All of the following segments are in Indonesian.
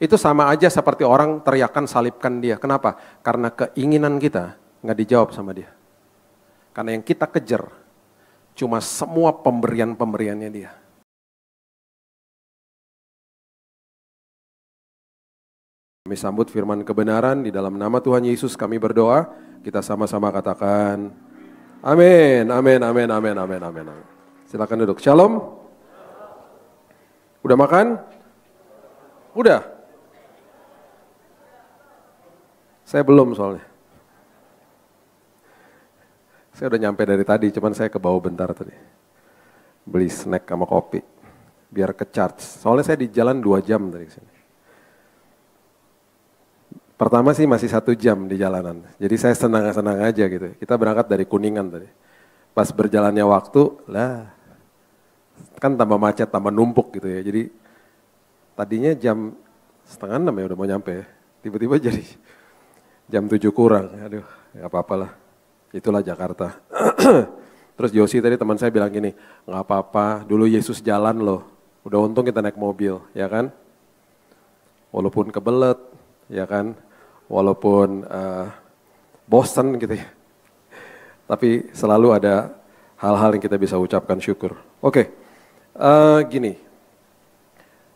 Itu sama aja seperti orang teriakan salibkan dia. Kenapa? Karena keinginan kita nggak dijawab sama dia. Karena yang kita kejar cuma semua pemberian-pemberiannya dia. Kami sambut firman kebenaran di dalam nama Tuhan Yesus kami berdoa. Kita sama-sama katakan amin, amin, amin, amin, amin, amin. Silahkan Silakan duduk. Shalom. Udah makan? Udah. Saya belum soalnya. Saya udah nyampe dari tadi, cuman saya ke bawah bentar tadi. Beli snack sama kopi. Biar ke charge. Soalnya saya di jalan dua jam dari sini. Pertama sih masih satu jam di jalanan. Jadi saya senang-senang aja gitu. Kita berangkat dari Kuningan tadi. Pas berjalannya waktu, lah kan tambah macet, tambah numpuk gitu ya. Jadi tadinya jam setengah enam ya udah mau nyampe. Ya. Tiba-tiba jadi jam 7 kurang. Aduh, ya apa-apalah. Itulah Jakarta. Terus Yosi tadi teman saya bilang gini, nggak apa-apa, dulu Yesus jalan loh. Udah untung kita naik mobil, ya kan? Walaupun kebelet, ya kan? Walaupun uh, bosen gitu ya. Tapi selalu ada hal-hal yang kita bisa ucapkan syukur. Oke, okay. uh, eh, gini,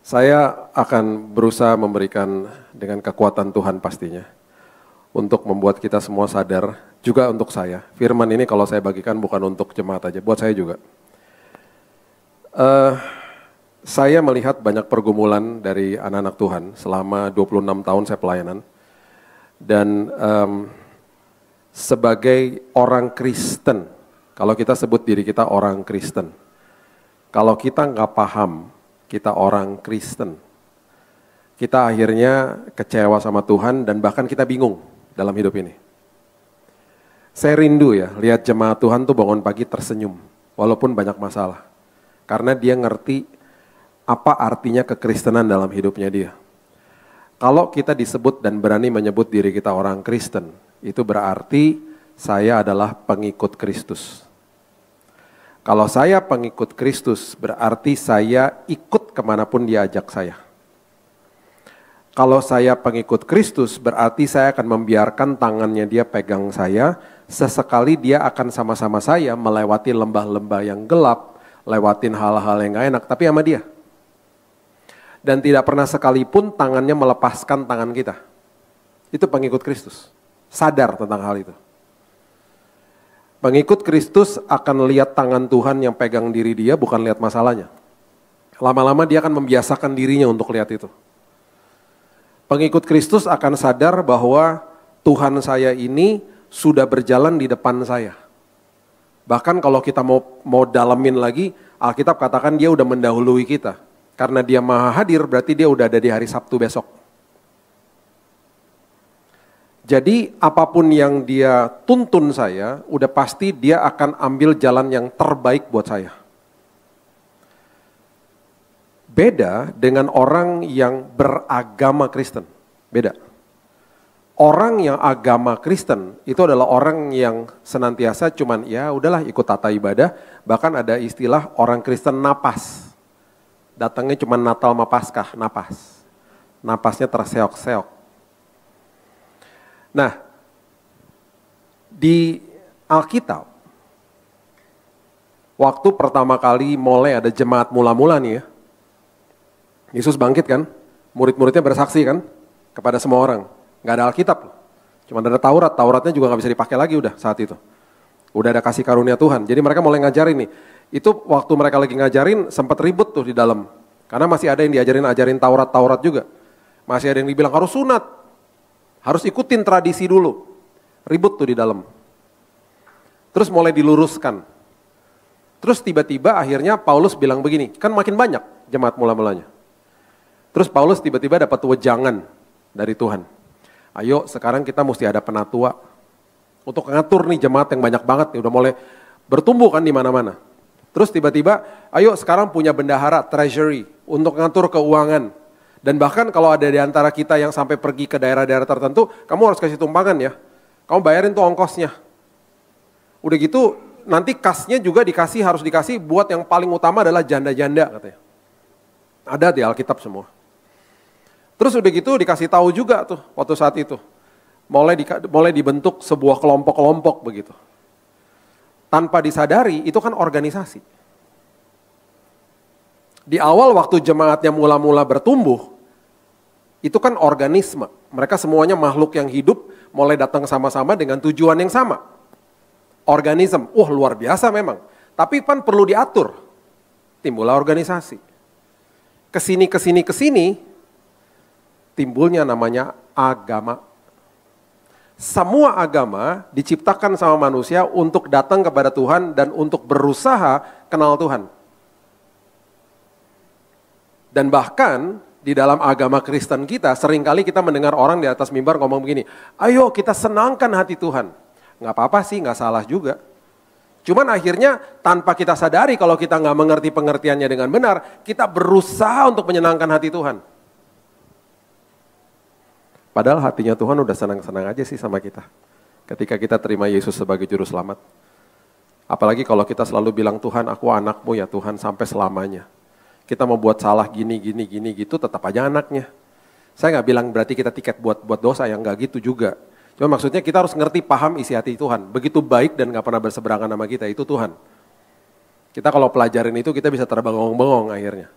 saya akan berusaha memberikan dengan kekuatan Tuhan pastinya untuk membuat kita semua sadar, juga untuk saya. Firman ini kalau saya bagikan bukan untuk jemaat aja, buat saya juga. Uh, saya melihat banyak pergumulan dari anak-anak Tuhan selama 26 tahun saya pelayanan. Dan um, sebagai orang Kristen, kalau kita sebut diri kita orang Kristen, kalau kita nggak paham kita orang Kristen, kita akhirnya kecewa sama Tuhan dan bahkan kita bingung dalam hidup ini. Saya rindu ya, lihat jemaat Tuhan tuh bangun pagi tersenyum, walaupun banyak masalah. Karena dia ngerti apa artinya kekristenan dalam hidupnya dia. Kalau kita disebut dan berani menyebut diri kita orang Kristen, itu berarti saya adalah pengikut Kristus. Kalau saya pengikut Kristus, berarti saya ikut kemanapun dia ajak saya. Kalau saya pengikut Kristus, berarti saya akan membiarkan tangannya dia pegang saya. Sesekali dia akan sama-sama saya melewati lembah-lembah yang gelap, lewatin hal-hal yang gak enak, tapi sama dia. Dan tidak pernah sekalipun tangannya melepaskan tangan kita. Itu pengikut Kristus. Sadar tentang hal itu. Pengikut Kristus akan lihat tangan Tuhan yang pegang diri dia, bukan lihat masalahnya. Lama-lama dia akan membiasakan dirinya untuk lihat itu Pengikut Kristus akan sadar bahwa Tuhan saya ini sudah berjalan di depan saya. Bahkan kalau kita mau mau dalamin lagi, Alkitab katakan dia udah mendahului kita. Karena dia maha hadir berarti dia udah ada di hari Sabtu besok. Jadi apapun yang dia tuntun saya, udah pasti dia akan ambil jalan yang terbaik buat saya. Beda dengan orang yang beragama Kristen. Beda. Orang yang agama Kristen itu adalah orang yang senantiasa cuman ya udahlah ikut tata ibadah, bahkan ada istilah orang Kristen napas. Datangnya cuman Natal sama Paskah, napas. Napasnya terseok-seok. Nah, di Alkitab, waktu pertama kali mulai ada jemaat mula-mula nih ya, Yesus bangkit kan, murid-muridnya bersaksi kan kepada semua orang. Nggak ada Alkitab Cuma ada Taurat, Tauratnya juga nggak bisa dipakai lagi udah saat itu. Udah ada kasih karunia Tuhan. Jadi mereka mulai ngajarin nih. Itu waktu mereka lagi ngajarin sempat ribut tuh di dalam. Karena masih ada yang diajarin ajarin Taurat-Taurat juga. Masih ada yang dibilang harus sunat. Harus ikutin tradisi dulu. Ribut tuh di dalam. Terus mulai diluruskan. Terus tiba-tiba akhirnya Paulus bilang begini, kan makin banyak jemaat mula-mulanya. Terus Paulus tiba-tiba dapat wejangan dari Tuhan. Ayo sekarang kita mesti ada penatua untuk ngatur nih jemaat yang banyak banget nih udah mulai bertumbuh kan di mana-mana. Terus tiba-tiba ayo sekarang punya bendahara treasury untuk ngatur keuangan. Dan bahkan kalau ada di antara kita yang sampai pergi ke daerah-daerah tertentu, kamu harus kasih tumpangan ya. Kamu bayarin tuh ongkosnya. Udah gitu nanti kasnya juga dikasih harus dikasih buat yang paling utama adalah janda-janda katanya. Ada di Alkitab semua. Terus udah gitu dikasih tahu juga tuh waktu saat itu. Mulai, di, mulai dibentuk sebuah kelompok-kelompok begitu. Tanpa disadari itu kan organisasi. Di awal waktu jemaatnya mula-mula bertumbuh, itu kan organisme. Mereka semuanya makhluk yang hidup mulai datang sama-sama dengan tujuan yang sama. Organisme, wah uh, luar biasa memang. Tapi kan perlu diatur. Timbullah organisasi. Kesini, kesini, kesini, timbulnya namanya agama. Semua agama diciptakan sama manusia untuk datang kepada Tuhan dan untuk berusaha kenal Tuhan. Dan bahkan di dalam agama Kristen kita seringkali kita mendengar orang di atas mimbar ngomong begini, ayo kita senangkan hati Tuhan. Nggak apa-apa sih, nggak salah juga. Cuman akhirnya tanpa kita sadari kalau kita nggak mengerti pengertiannya dengan benar, kita berusaha untuk menyenangkan hati Tuhan. Padahal hatinya Tuhan udah senang-senang aja sih sama kita. Ketika kita terima Yesus sebagai juru selamat. Apalagi kalau kita selalu bilang Tuhan aku anakmu ya Tuhan sampai selamanya. Kita mau buat salah gini, gini, gini gitu tetap aja anaknya. Saya nggak bilang berarti kita tiket buat buat dosa yang nggak gitu juga. Cuma maksudnya kita harus ngerti paham isi hati Tuhan. Begitu baik dan nggak pernah berseberangan sama kita itu Tuhan. Kita kalau pelajarin itu kita bisa terbangong-bangong akhirnya.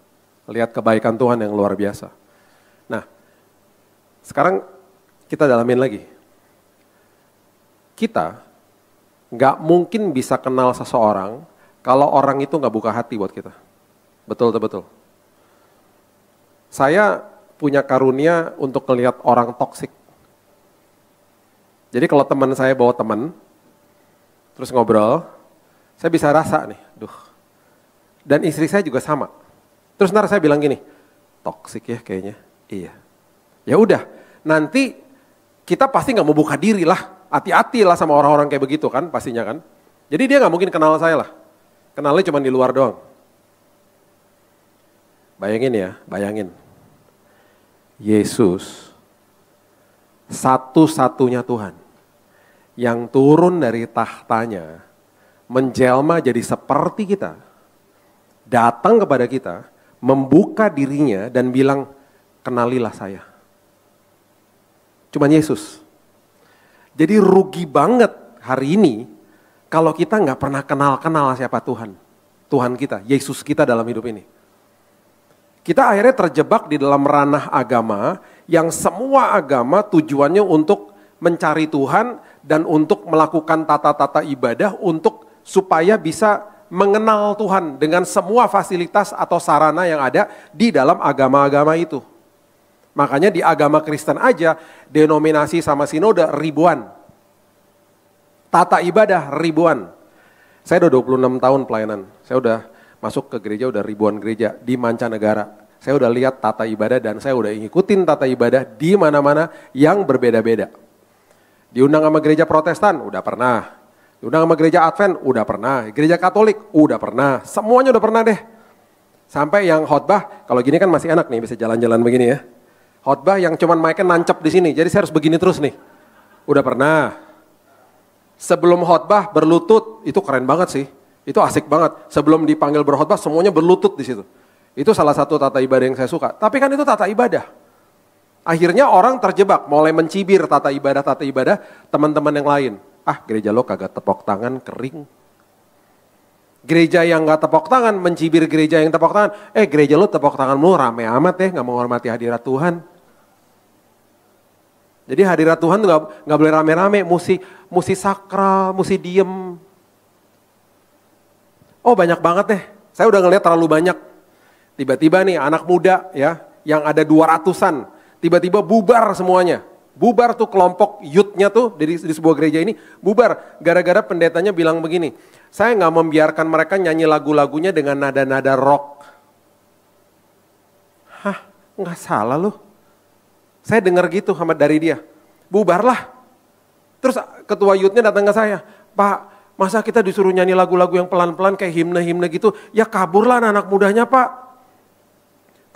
Lihat kebaikan Tuhan yang luar biasa. Sekarang kita dalamin lagi. Kita nggak mungkin bisa kenal seseorang kalau orang itu nggak buka hati buat kita. Betul, betul. Saya punya karunia untuk melihat orang toksik. Jadi kalau teman saya bawa teman, terus ngobrol, saya bisa rasa nih, duh. Dan istri saya juga sama. Terus nanti saya bilang gini, toksik ya kayaknya. Iya, Ya udah, nanti kita pasti nggak mau buka diri lah. Hati-hati lah sama orang-orang kayak begitu kan pastinya kan. Jadi dia nggak mungkin kenal saya lah. Kenalnya cuma di luar doang. Bayangin ya, bayangin. Yesus satu-satunya Tuhan yang turun dari tahtanya menjelma jadi seperti kita. Datang kepada kita, membuka dirinya dan bilang, kenalilah saya. Cuma Yesus. Jadi rugi banget hari ini kalau kita nggak pernah kenal-kenal siapa Tuhan. Tuhan kita, Yesus kita dalam hidup ini. Kita akhirnya terjebak di dalam ranah agama yang semua agama tujuannya untuk mencari Tuhan dan untuk melakukan tata-tata ibadah untuk supaya bisa mengenal Tuhan dengan semua fasilitas atau sarana yang ada di dalam agama-agama itu. Makanya di agama Kristen aja denominasi sama sinode ribuan. Tata ibadah ribuan. Saya udah 26 tahun pelayanan. Saya udah masuk ke gereja udah ribuan gereja di mancanegara. Saya udah lihat tata ibadah dan saya udah ngikutin tata ibadah di mana-mana yang berbeda-beda. Diundang sama gereja Protestan udah pernah. Diundang sama gereja Advent udah pernah. Gereja Katolik udah pernah. Semuanya udah pernah deh. Sampai yang khotbah kalau gini kan masih enak nih bisa jalan-jalan begini ya khotbah yang cuman mic nancap di sini. Jadi saya harus begini terus nih. Udah pernah. Sebelum khotbah berlutut, itu keren banget sih. Itu asik banget. Sebelum dipanggil berkhotbah semuanya berlutut di situ. Itu salah satu tata ibadah yang saya suka. Tapi kan itu tata ibadah. Akhirnya orang terjebak, mulai mencibir tata ibadah tata ibadah teman-teman yang lain. Ah, gereja lo kagak tepok tangan kering. Gereja yang gak tepok tangan mencibir gereja yang tepok tangan. Eh, gereja lo tepok tangan mulu rame amat ya, gak menghormati hadirat Tuhan. Jadi hadirat Tuhan nggak nggak boleh rame-rame, mesti mesti sakral, mesti diem. Oh banyak banget deh, saya udah ngeliat terlalu banyak. Tiba-tiba nih anak muda ya, yang ada dua ratusan, tiba-tiba bubar semuanya. Bubar tuh kelompok youth-nya tuh dari di sebuah gereja ini, bubar. Gara-gara pendetanya bilang begini, saya nggak membiarkan mereka nyanyi lagu-lagunya dengan nada-nada rock. Hah, nggak salah loh saya dengar gitu sama dari dia. Bubarlah. Terus ketua yudnya datang ke saya. Pak, masa kita disuruh nyanyi lagu-lagu yang pelan-pelan kayak himne-himne gitu? Ya kaburlah anak, anak mudanya pak.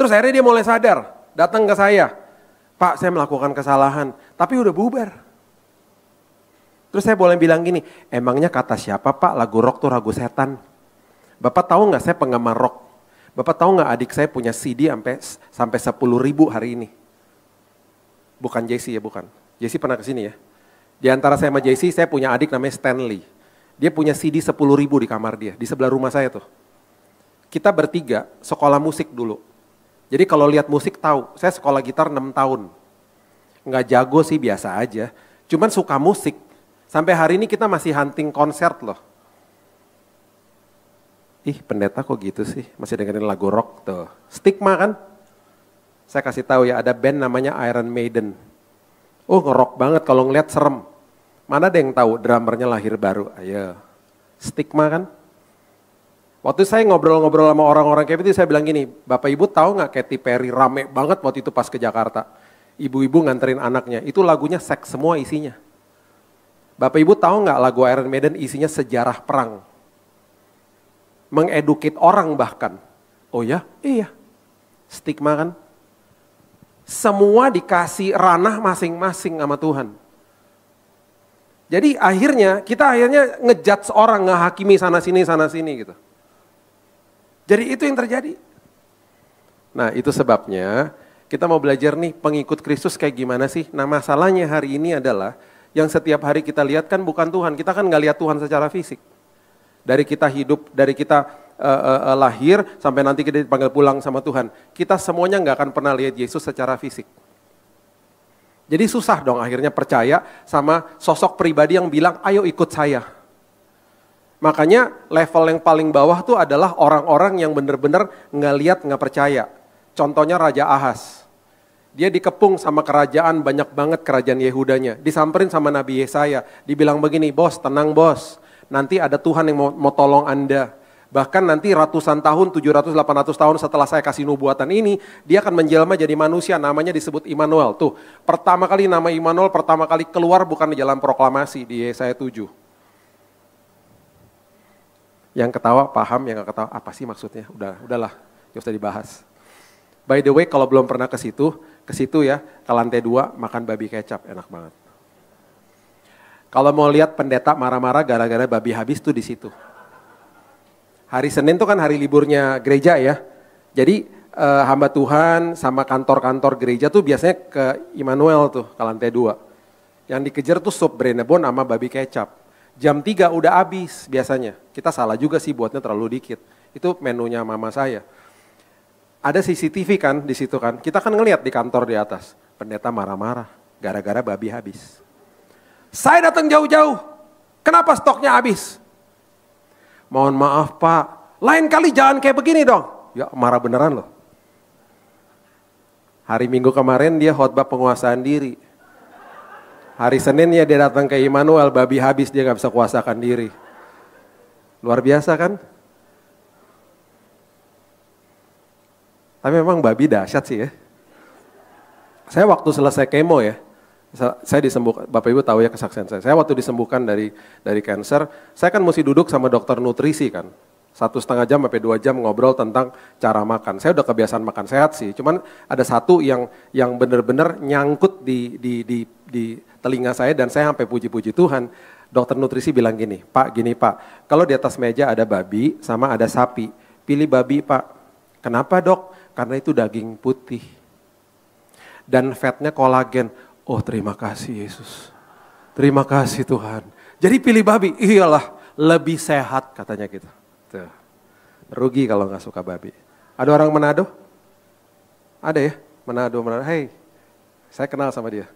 Terus akhirnya dia mulai sadar. Datang ke saya. Pak, saya melakukan kesalahan. Tapi udah bubar. Terus saya boleh bilang gini, emangnya kata siapa pak lagu rock tuh lagu setan? Bapak tahu nggak saya penggemar rock? Bapak tahu nggak adik saya punya CD sampai sampai sepuluh ribu hari ini? bukan JC ya bukan. JC pernah ke sini ya. Di antara saya sama JC, saya punya adik namanya Stanley. Dia punya CD 10 ribu di kamar dia, di sebelah rumah saya tuh. Kita bertiga sekolah musik dulu. Jadi kalau lihat musik tahu, saya sekolah gitar 6 tahun. Nggak jago sih, biasa aja. Cuman suka musik. Sampai hari ini kita masih hunting konser loh. Ih pendeta kok gitu sih, masih dengerin lagu rock tuh. Stigma kan? Saya kasih tahu ya, ada band namanya Iron Maiden. Oh ngerok banget kalau ngeliat serem. Mana ada yang tahu drummernya lahir baru? Ayo, stigma kan? Waktu saya ngobrol-ngobrol sama orang-orang kayak itu, saya bilang gini, Bapak Ibu tahu nggak Katy Perry rame banget waktu itu pas ke Jakarta. Ibu-ibu nganterin anaknya, itu lagunya seks semua isinya. Bapak Ibu tahu nggak lagu Iron Maiden isinya sejarah perang. Mengedukit orang bahkan. Oh ya? Iya. Stigma kan? Semua dikasih ranah masing-masing sama Tuhan. Jadi akhirnya kita akhirnya ngejat seorang, ngehakimi sana sini sana sini gitu. Jadi itu yang terjadi. Nah itu sebabnya kita mau belajar nih pengikut Kristus kayak gimana sih. Nah masalahnya hari ini adalah yang setiap hari kita lihat kan bukan Tuhan. Kita kan nggak lihat Tuhan secara fisik. Dari kita hidup, dari kita uh, uh, lahir sampai nanti kita dipanggil pulang sama Tuhan. Kita semuanya nggak akan pernah lihat Yesus secara fisik. Jadi susah dong akhirnya percaya sama sosok pribadi yang bilang ayo ikut saya. Makanya level yang paling bawah tuh adalah orang-orang yang benar-benar nggak lihat nggak percaya. Contohnya Raja Ahas. Dia dikepung sama kerajaan banyak banget kerajaan Yehudanya. Disamperin sama Nabi Yesaya. Dibilang begini, bos tenang bos. Nanti ada Tuhan yang mau, mau tolong Anda. Bahkan nanti ratusan tahun, 700-800 tahun setelah saya kasih nubuatan ini, dia akan menjelma jadi manusia, namanya disebut Immanuel. Tuh, pertama kali nama Immanuel pertama kali keluar bukan di jalan proklamasi, di Yesaya 7. Yang ketawa paham, yang gak ketawa apa sih maksudnya? Udah, udahlah, gak usah dibahas. By the way, kalau belum pernah ke situ, ke situ ya, ke lantai dua makan babi kecap, enak banget. Kalau mau lihat pendeta marah-marah gara-gara babi habis tuh di situ hari Senin itu kan hari liburnya gereja ya. Jadi eh, hamba Tuhan sama kantor-kantor gereja tuh biasanya ke Immanuel tuh, ke lantai dua. Yang dikejar tuh sup brenebon sama babi kecap. Jam 3 udah habis biasanya. Kita salah juga sih buatnya terlalu dikit. Itu menunya mama saya. Ada CCTV kan di situ kan. Kita kan ngelihat di kantor di atas. Pendeta marah-marah gara-gara babi habis. Saya datang jauh-jauh. Kenapa stoknya habis? mohon maaf pak, lain kali jangan kayak begini dong. Ya marah beneran loh. Hari Minggu kemarin dia khotbah penguasaan diri. Hari Senin ya dia datang ke Immanuel, babi habis dia gak bisa kuasakan diri. Luar biasa kan? Tapi memang babi dahsyat sih ya. Saya waktu selesai kemo ya, saya disembuhkan, Bapak Ibu tahu ya kesaksian saya. Saya waktu disembuhkan dari dari kanker, saya kan mesti duduk sama dokter nutrisi kan. Satu setengah jam sampai dua jam ngobrol tentang cara makan. Saya udah kebiasaan makan sehat sih, cuman ada satu yang yang benar-benar nyangkut di, di, di, di telinga saya dan saya sampai puji-puji Tuhan. Dokter nutrisi bilang gini, Pak gini Pak, kalau di atas meja ada babi sama ada sapi, pilih babi Pak. Kenapa dok? Karena itu daging putih. Dan fatnya kolagen Oh terima kasih Yesus. Terima kasih Tuhan. Jadi pilih babi, iyalah lebih sehat katanya kita. Tuh. Rugi kalau nggak suka babi. Ada orang Manado? Ada ya? Manado, Manado. Hei, saya kenal sama dia.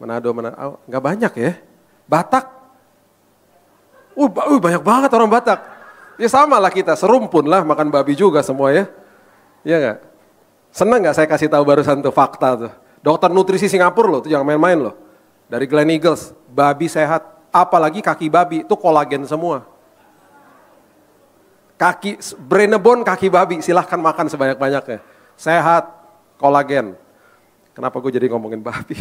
Manado, Manado. Oh, nggak banyak ya? Batak? Uh, uh, banyak banget orang Batak. Ya sama lah kita, serumpun lah makan babi juga semua ya. Iya nggak? Seneng nggak saya kasih tahu barusan tuh fakta tuh? Dokter nutrisi Singapura loh, itu jangan main-main loh. Dari Glen Eagles, babi sehat. Apalagi kaki babi, itu kolagen semua. Kaki, brainabone kaki babi, silahkan makan sebanyak-banyaknya. Sehat, kolagen. Kenapa gue jadi ngomongin babi?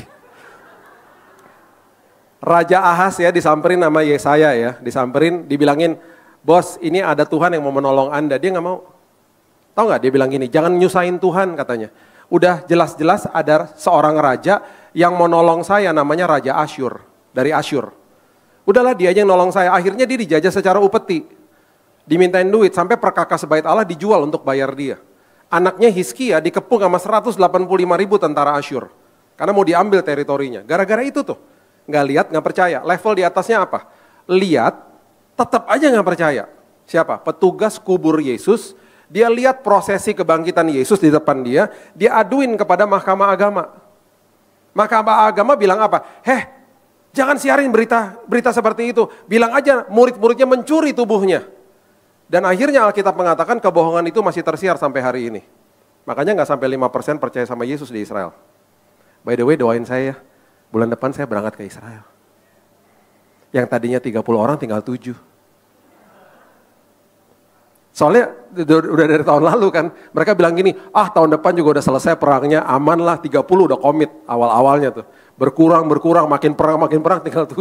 Raja Ahas ya disamperin sama Yesaya ya, disamperin, dibilangin, bos ini ada Tuhan yang mau menolong Anda, dia nggak mau. Tahu nggak dia bilang gini, jangan nyusahin Tuhan katanya udah jelas-jelas ada seorang raja yang mau nolong saya namanya Raja Asyur dari Asyur. Udahlah dia aja yang nolong saya. Akhirnya dia dijajah secara upeti. Dimintain duit sampai perkakas bait Allah dijual untuk bayar dia. Anaknya Hiskia dikepung sama 185 ribu tentara Asyur. Karena mau diambil teritorinya. Gara-gara itu tuh. Nggak lihat, nggak percaya. Level di atasnya apa? Lihat, tetap aja nggak percaya. Siapa? Petugas kubur Yesus dia lihat prosesi kebangkitan Yesus di depan dia, dia aduin kepada mahkamah agama. Mahkamah agama bilang apa? Heh, jangan siarin berita berita seperti itu. Bilang aja murid-muridnya mencuri tubuhnya. Dan akhirnya Alkitab mengatakan kebohongan itu masih tersiar sampai hari ini. Makanya nggak sampai 5% percaya sama Yesus di Israel. By the way doain saya ya, bulan depan saya berangkat ke Israel. Yang tadinya 30 orang tinggal 7. Soalnya udah dari tahun lalu kan, mereka bilang gini, ah tahun depan juga udah selesai perangnya, aman lah 30 udah komit awal-awalnya tuh. Berkurang, berkurang, makin perang, makin perang tinggal 7.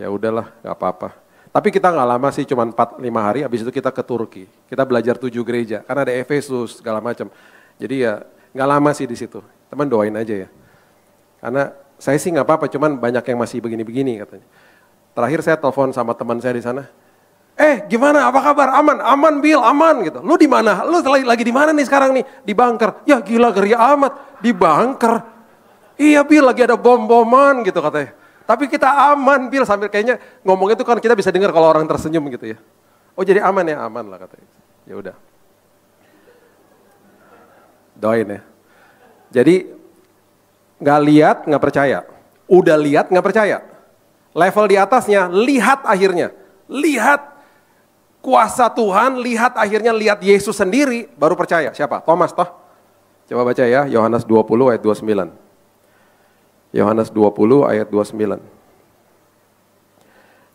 Ya udahlah, gak apa-apa. Tapi kita gak lama sih, cuma 4-5 hari, habis itu kita ke Turki. Kita belajar 7 gereja, karena ada Efesus, segala macam. Jadi ya gak lama sih di situ. Teman doain aja ya. Karena saya sih gak apa-apa, cuman banyak yang masih begini-begini katanya. Terakhir saya telepon sama teman saya di sana, Eh, gimana? Apa kabar? Aman, aman, Bill, aman gitu. Lu di mana? Lu lagi, lagi di mana nih sekarang nih? Di bunker. Ya gila geri amat, di bunker. Iya, Bill, lagi ada bom-boman gitu katanya. Tapi kita aman, Bill, sambil kayaknya ngomong itu kan kita bisa dengar kalau orang tersenyum gitu ya. Oh, jadi aman ya, aman lah katanya. Ya udah. Doain ya. Jadi nggak lihat nggak percaya. Udah lihat nggak percaya. Level di atasnya lihat akhirnya. Lihat kuasa Tuhan, lihat akhirnya lihat Yesus sendiri, baru percaya. Siapa? Thomas toh? Coba baca ya, Yohanes 20 ayat 29. Yohanes 20 ayat 29.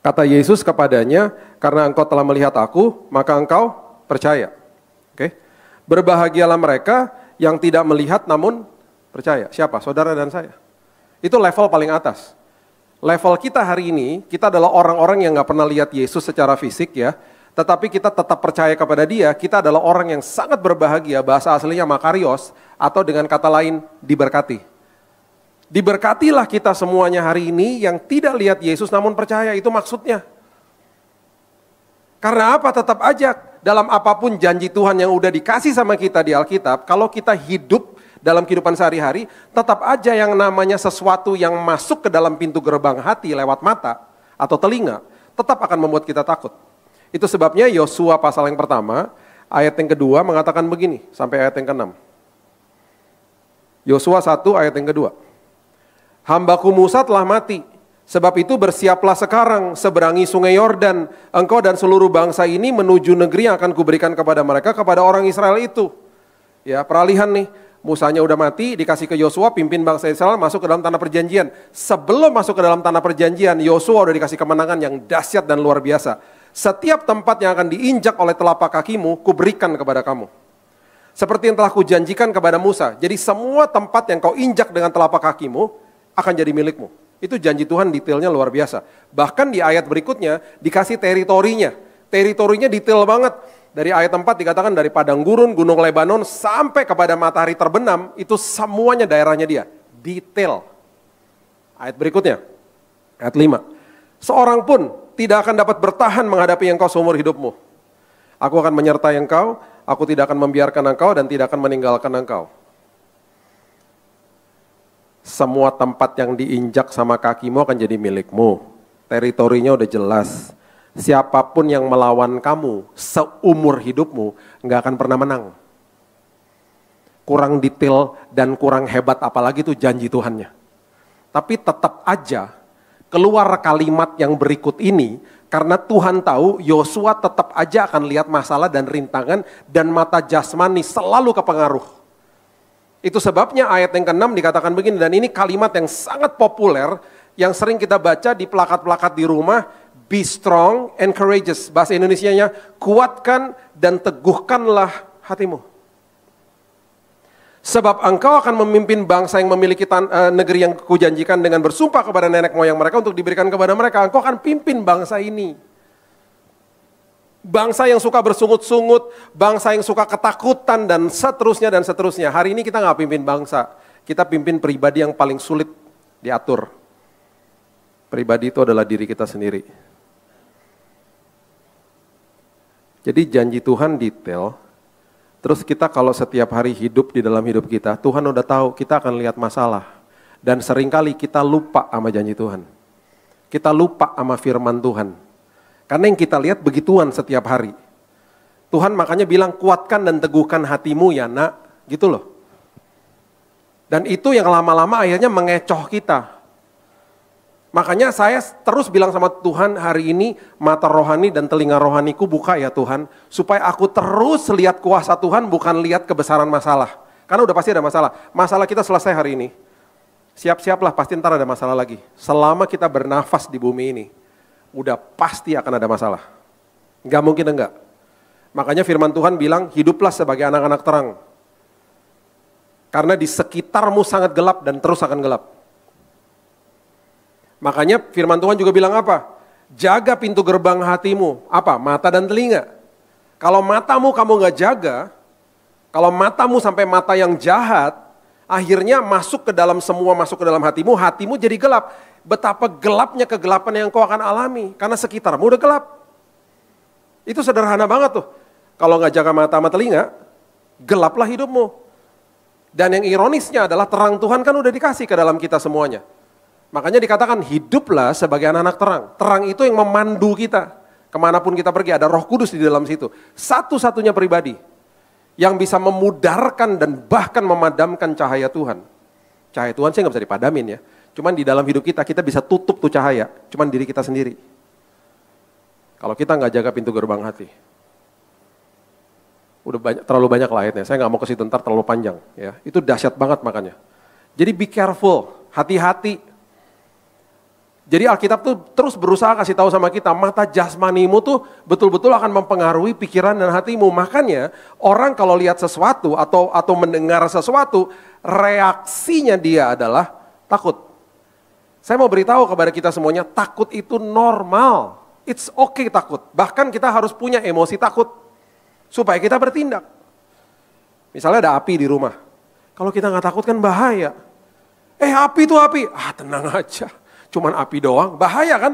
Kata Yesus kepadanya, karena engkau telah melihat aku, maka engkau percaya. Oke. Berbahagialah mereka yang tidak melihat namun percaya. Siapa? Saudara dan saya. Itu level paling atas. Level kita hari ini, kita adalah orang-orang yang nggak pernah lihat Yesus secara fisik ya, tetapi kita tetap percaya kepada dia, kita adalah orang yang sangat berbahagia, bahasa aslinya makarios, atau dengan kata lain diberkati. Diberkatilah kita semuanya hari ini yang tidak lihat Yesus namun percaya, itu maksudnya. Karena apa? Tetap ajak. dalam apapun janji Tuhan yang udah dikasih sama kita di Alkitab, kalau kita hidup dalam kehidupan sehari-hari, tetap aja yang namanya sesuatu yang masuk ke dalam pintu gerbang hati lewat mata atau telinga, tetap akan membuat kita takut. Itu sebabnya Yosua pasal yang pertama, ayat yang kedua mengatakan begini sampai ayat yang keenam. Yosua 1 ayat yang kedua. Hambaku Musa telah mati, sebab itu bersiaplah sekarang seberangi sungai Yordan, engkau dan seluruh bangsa ini menuju negeri yang akan kuberikan kepada mereka, kepada orang Israel itu. Ya, peralihan nih. Musanya udah mati, dikasih ke Yosua, pimpin bangsa Israel masuk ke dalam tanah perjanjian. Sebelum masuk ke dalam tanah perjanjian, Yosua udah dikasih kemenangan yang dahsyat dan luar biasa setiap tempat yang akan diinjak oleh telapak kakimu, kuberikan kepada kamu. Seperti yang telah kujanjikan kepada Musa. Jadi semua tempat yang kau injak dengan telapak kakimu, akan jadi milikmu. Itu janji Tuhan detailnya luar biasa. Bahkan di ayat berikutnya dikasih teritorinya. Teritorinya detail banget. Dari ayat 4 dikatakan dari padang gurun, gunung Lebanon sampai kepada matahari terbenam, itu semuanya daerahnya dia. Detail. Ayat berikutnya, ayat 5. Seorang pun tidak akan dapat bertahan menghadapi engkau seumur hidupmu. Aku akan menyertai engkau, aku tidak akan membiarkan engkau dan tidak akan meninggalkan engkau. Semua tempat yang diinjak sama kakimu akan jadi milikmu. Teritorinya udah jelas. Siapapun yang melawan kamu seumur hidupmu nggak akan pernah menang. Kurang detail dan kurang hebat apalagi itu janji Tuhannya. Tapi tetap aja keluar kalimat yang berikut ini karena Tuhan tahu Yosua tetap aja akan lihat masalah dan rintangan dan mata jasmani selalu kepengaruh. Itu sebabnya ayat yang ke-6 dikatakan begini dan ini kalimat yang sangat populer yang sering kita baca di plakat-plakat di rumah be strong and courageous bahasa Indonesianya kuatkan dan teguhkanlah hatimu. Sebab engkau akan memimpin bangsa yang memiliki tan, uh, negeri yang kujanjikan dengan bersumpah kepada nenek moyang mereka untuk diberikan kepada mereka. Engkau akan pimpin bangsa ini. Bangsa yang suka bersungut-sungut, bangsa yang suka ketakutan dan seterusnya dan seterusnya. Hari ini kita nggak pimpin bangsa, kita pimpin pribadi yang paling sulit diatur. Pribadi itu adalah diri kita sendiri. Jadi janji Tuhan detail, Terus kita kalau setiap hari hidup di dalam hidup kita, Tuhan udah tahu kita akan lihat masalah. Dan seringkali kita lupa sama janji Tuhan. Kita lupa sama firman Tuhan. Karena yang kita lihat begituan setiap hari. Tuhan makanya bilang kuatkan dan teguhkan hatimu ya nak. Gitu loh. Dan itu yang lama-lama akhirnya mengecoh kita. Makanya saya terus bilang sama Tuhan hari ini mata rohani dan telinga rohaniku buka ya Tuhan. Supaya aku terus lihat kuasa Tuhan bukan lihat kebesaran masalah. Karena udah pasti ada masalah. Masalah kita selesai hari ini. Siap-siaplah pasti ntar ada masalah lagi. Selama kita bernafas di bumi ini. Udah pasti akan ada masalah. Gak mungkin enggak. Makanya firman Tuhan bilang hiduplah sebagai anak-anak terang. Karena di sekitarmu sangat gelap dan terus akan gelap. Makanya firman Tuhan juga bilang apa? Jaga pintu gerbang hatimu. Apa? Mata dan telinga. Kalau matamu kamu nggak jaga, kalau matamu sampai mata yang jahat, akhirnya masuk ke dalam semua, masuk ke dalam hatimu, hatimu jadi gelap. Betapa gelapnya kegelapan yang kau akan alami. Karena sekitarmu udah gelap. Itu sederhana banget tuh. Kalau nggak jaga mata sama telinga, gelaplah hidupmu. Dan yang ironisnya adalah terang Tuhan kan udah dikasih ke dalam kita semuanya. Makanya dikatakan hiduplah sebagai anak-anak terang. Terang itu yang memandu kita. Kemanapun kita pergi ada roh kudus di dalam situ. Satu-satunya pribadi yang bisa memudarkan dan bahkan memadamkan cahaya Tuhan. Cahaya Tuhan sih nggak bisa dipadamin ya. Cuman di dalam hidup kita, kita bisa tutup tuh cahaya. Cuman diri kita sendiri. Kalau kita nggak jaga pintu gerbang hati. Udah banyak, terlalu banyak lahirnya. Saya nggak mau kasih situ terlalu panjang. ya Itu dahsyat banget makanya. Jadi be careful, hati-hati jadi Alkitab tuh terus berusaha kasih tahu sama kita, mata jasmanimu tuh betul-betul akan mempengaruhi pikiran dan hatimu. Makanya orang kalau lihat sesuatu atau atau mendengar sesuatu, reaksinya dia adalah takut. Saya mau beritahu kepada kita semuanya, takut itu normal. It's okay takut. Bahkan kita harus punya emosi takut supaya kita bertindak. Misalnya ada api di rumah. Kalau kita nggak takut kan bahaya. Eh api itu api. Ah tenang aja cuman api doang, bahaya kan?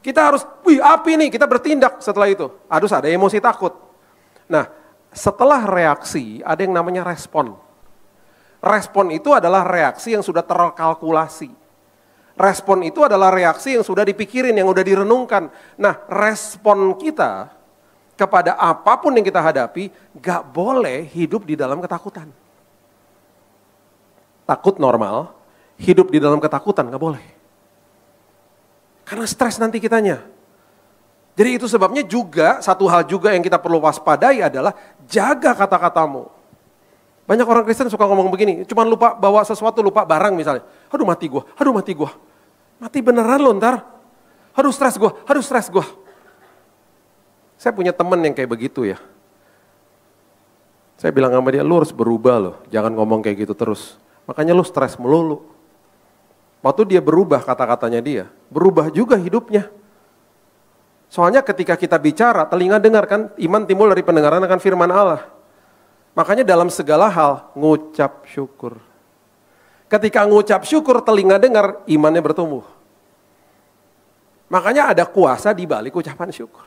Kita harus, wih api nih, kita bertindak setelah itu. Aduh ada emosi takut. Nah setelah reaksi ada yang namanya respon. Respon itu adalah reaksi yang sudah terkalkulasi. Respon itu adalah reaksi yang sudah dipikirin, yang sudah direnungkan. Nah respon kita kepada apapun yang kita hadapi, gak boleh hidup di dalam ketakutan. Takut normal, hidup di dalam ketakutan, gak boleh. Karena stres nanti kitanya. Jadi itu sebabnya juga, satu hal juga yang kita perlu waspadai adalah jaga kata-katamu. Banyak orang Kristen suka ngomong begini, cuma lupa bawa sesuatu, lupa barang misalnya. Aduh mati gue, aduh mati gue. Mati beneran loh ntar. Aduh stres gue, aduh stres gue. Saya punya temen yang kayak begitu ya. Saya bilang sama dia, lu harus berubah loh, jangan ngomong kayak gitu terus. Makanya lu stres melulu. Waktu dia berubah kata-katanya dia, berubah juga hidupnya. Soalnya ketika kita bicara, telinga dengar kan, iman timbul dari pendengaran akan firman Allah. Makanya dalam segala hal, ngucap syukur. Ketika ngucap syukur, telinga dengar, imannya bertumbuh. Makanya ada kuasa di balik ucapan syukur.